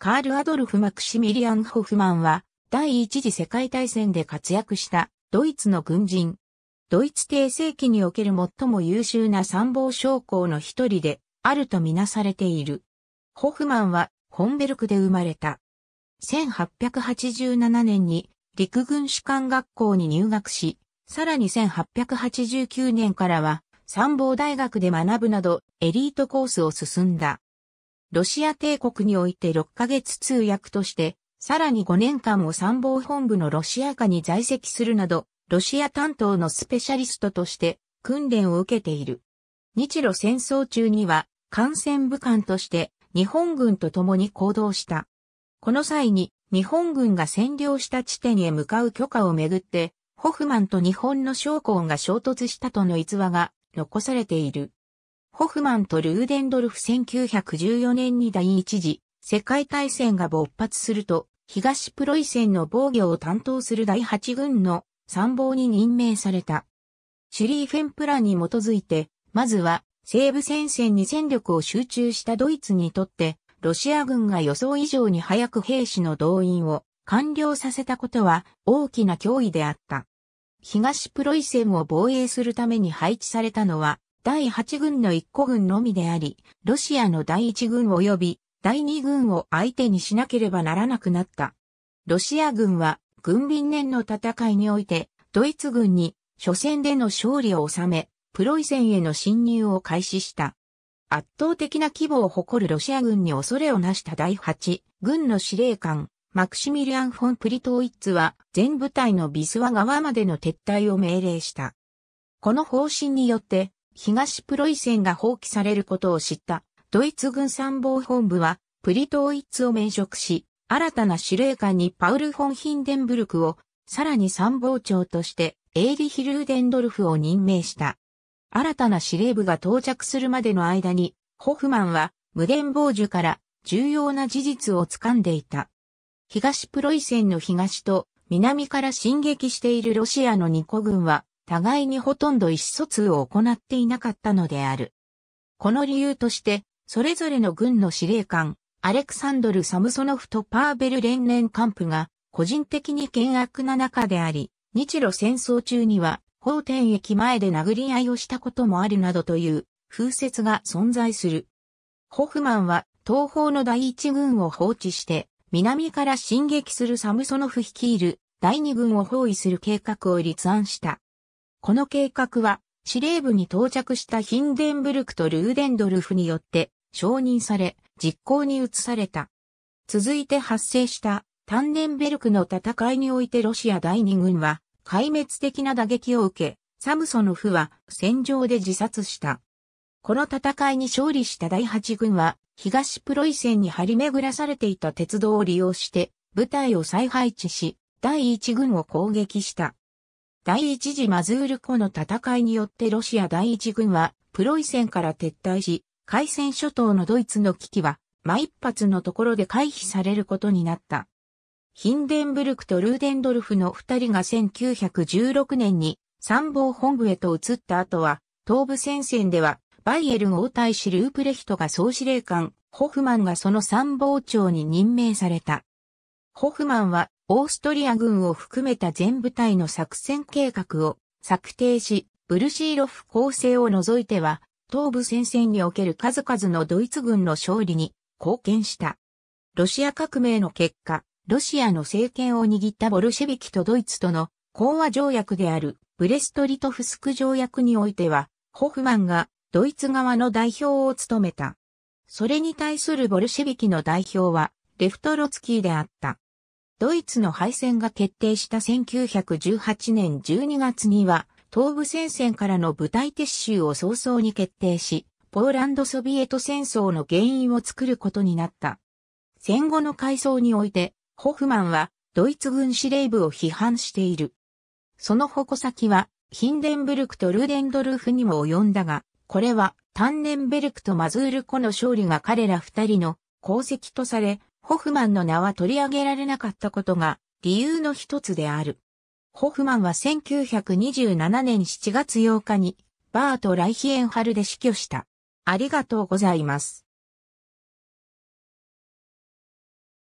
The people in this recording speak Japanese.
カール・アドルフ・マクシミリアン・ホフマンは、第一次世界大戦で活躍したドイツの軍人。ドイツ帝政期における最も優秀な参謀将校の一人であるとみなされている。ホフマンはホンベルクで生まれた。1887年に陸軍士官学校に入学し、さらに1889年からは参謀大学で学ぶなどエリートコースを進んだ。ロシア帝国において6ヶ月通訳として、さらに5年間を参謀本部のロシア下に在籍するなど、ロシア担当のスペシャリストとして訓練を受けている。日露戦争中には、艦船武官として日本軍と共に行動した。この際に日本軍が占領した地点へ向かう許可をめぐって、ホフマンと日本の将校が衝突したとの逸話が残されている。ホフマンとルーデンドルフ1914年に第一次世界大戦が勃発すると、東プロイセンの防御を担当する第8軍の参謀に任命された。シュリーフェンプランに基づいて、まずは西部戦線に戦力を集中したドイツにとって、ロシア軍が予想以上に早く兵士の動員を完了させたことは大きな脅威であった。東プロイセンを防衛するために配置されたのは第8軍の1個軍のみであり、ロシアの第1軍及び第2軍を相手にしなければならなくなった。ロシア軍は軍備年の戦いにおいて、ドイツ軍に初戦での勝利を収め、プロイセンへの侵入を開始した。圧倒的な規模を誇るロシア軍に恐れをなした第8軍の司令官、マクシミリアン・フォン・プリトーイッツは全部隊のビスワ川までの撤退を命令した。この方針によって東プロイセンが放棄されることを知ったドイツ軍参謀本部はプリトーイッツを免職し、新たな司令官にパウル・フォン・ヒンデンブルクを、さらに参謀長としてエーリヒ・ルーデンドルフを任命した。新たな司令部が到着するまでの間に、ホフマンは無伝傍受から重要な事実を掴んでいた。東プロイセンの東と南から進撃しているロシアの2個軍は互いにほとんど意思疎通を行っていなかったのである。この理由として、それぞれの軍の司令官、アレクサンドル・サムソノフとパーベル・連連ネン幹部が、個人的に険悪な中であり、日露戦争中には、法天駅前で殴り合いをしたこともあるなどという風説が存在する。ホフマンは東方の第一軍を放置して南から進撃するサムソノフ率いる第二軍を包囲する計画を立案した。この計画は、司令部に到着したヒンデンブルクとルーデンドルフによって承認され、実行に移された。続いて発生したタンデンベルクの戦いにおいてロシア第二軍は壊滅的な打撃を受け、サムソノフは戦場で自殺した。この戦いに勝利した第八軍は東プロイセンに張り巡らされていた鉄道を利用して部隊を再配置し、第一軍を攻撃した。第一次マズール湖の戦いによってロシア第一軍はプロイセンから撤退し、海戦諸島のドイツの危機は、ま一発のところで回避されることになった。ヒンデンブルクとルーデンドルフの二人が1916年に参謀本部へと移った後は、東部戦線では、バイエルン王太子ループレヒトが総司令官、ホフマンがその参謀長に任命された。ホフマンはオーストリア軍を含めた全部隊の作戦計画を策定し、ブルシーロフ構成を除いては、東部戦線における数々のドイツ軍の勝利に貢献した。ロシア革命の結果、ロシアの政権を握ったボルシェビキとドイツとの講和条約であるブレストリトフスク条約においては、ホフマンがドイツ側の代表を務めた。それに対するボルシェビキの代表は、レフトロツキーであった。ドイツの敗戦が決定した1918年12月には、東部戦線からの部隊撤収を早々に決定し、ポーランドソビエト戦争の原因を作ることになった。戦後の改装において、ホフマンはドイツ軍司令部を批判している。その矛先は、ヒンデンブルクとルーデンドルフにも及んだが、これはタンネンベルクとマズールコの勝利が彼ら二人の功績とされ、ホフマンの名は取り上げられなかったことが理由の一つである。ホフマンは1927年7月8日にバート・ライヒエンハルで死去した。ありがとうございます。